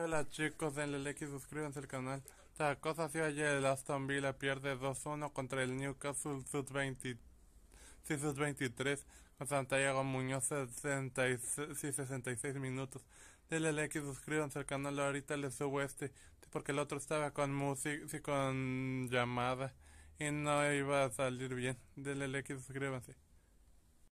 Hola chicos, denle like y suscríbanse al canal. La cosa si ayer el Aston Villa pierde 2-1 contra el Newcastle sus 23 con Santiago Muñoz 66, 66 minutos. Denle like y suscríbanse al canal, ahorita les subo este porque el otro estaba con música, y con llamada y no iba a salir bien. Denle like y suscríbanse.